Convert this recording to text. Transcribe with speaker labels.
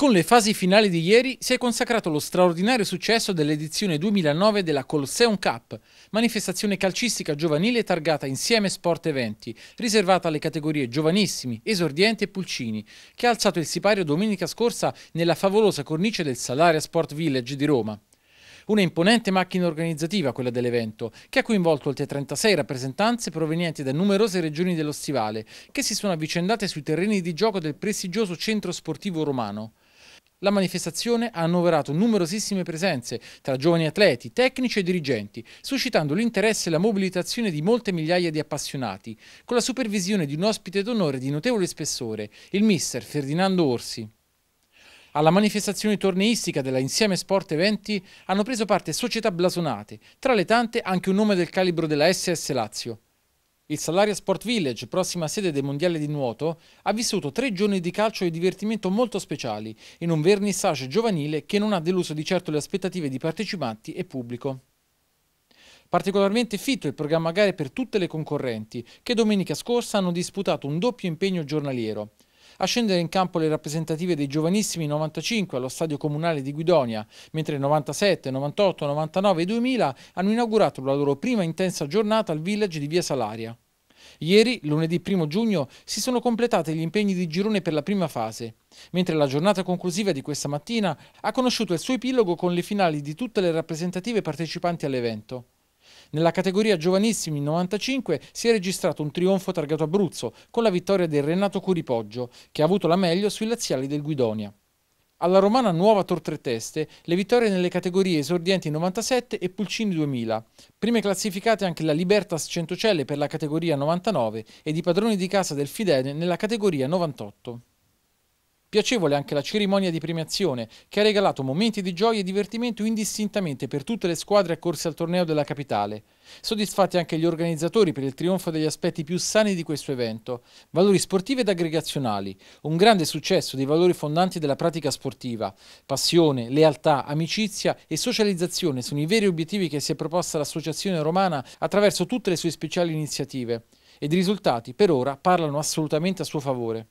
Speaker 1: Con le fasi finali di ieri si è consacrato lo straordinario successo dell'edizione 2009 della Colosseum Cup, manifestazione calcistica giovanile targata insieme Sport Eventi, riservata alle categorie giovanissimi, esordienti e pulcini, che ha alzato il sipario domenica scorsa nella favolosa cornice del Salaria Sport Village di Roma. Una imponente macchina organizzativa quella dell'evento, che ha coinvolto oltre 36 rappresentanze provenienti da numerose regioni dello Stivale, che si sono avvicendate sui terreni di gioco del prestigioso centro sportivo romano. La manifestazione ha annoverato numerosissime presenze tra giovani atleti, tecnici e dirigenti, suscitando l'interesse e la mobilitazione di molte migliaia di appassionati, con la supervisione di un ospite d'onore di notevole spessore, il mister Ferdinando Orsi. Alla manifestazione torneistica della Insieme Sport Eventi hanno preso parte società blasonate, tra le tante anche un nome del calibro della SS Lazio. Il Salaria Sport Village, prossima sede del Mondiale di Nuoto, ha vissuto tre giorni di calcio e divertimento molto speciali in un vernissage giovanile che non ha deluso di certo le aspettative di partecipanti e pubblico. Particolarmente fitto il programma gare per tutte le concorrenti, che domenica scorsa hanno disputato un doppio impegno giornaliero. A scendere in campo le rappresentative dei giovanissimi 95 allo stadio comunale di Guidonia, mentre 97, 98, 99 e 2000 hanno inaugurato la loro prima intensa giornata al village di Via Salaria. Ieri, lunedì 1 giugno, si sono completati gli impegni di girone per la prima fase, mentre la giornata conclusiva di questa mattina ha conosciuto il suo epilogo con le finali di tutte le rappresentative partecipanti all'evento. Nella categoria giovanissimi 95 si è registrato un trionfo targato Abruzzo con la vittoria del Renato Curipoggio, che ha avuto la meglio sui laziali del Guidonia. Alla Romana nuova Tor Tre Teste, le vittorie nelle categorie Esordienti 97 e Pulcini 2000. Prime classificate anche la Libertas Centocelle per la categoria 99 ed i padroni di casa del Fidene nella categoria 98. Piacevole anche la cerimonia di premiazione, che ha regalato momenti di gioia e divertimento indistintamente per tutte le squadre accorse al torneo della capitale. Soddisfatti anche gli organizzatori per il trionfo degli aspetti più sani di questo evento, valori sportivi ed aggregazionali, un grande successo dei valori fondanti della pratica sportiva. Passione, lealtà, amicizia e socializzazione sono i veri obiettivi che si è proposta l'Associazione Romana attraverso tutte le sue speciali iniziative. Ed i risultati, per ora, parlano assolutamente a suo favore.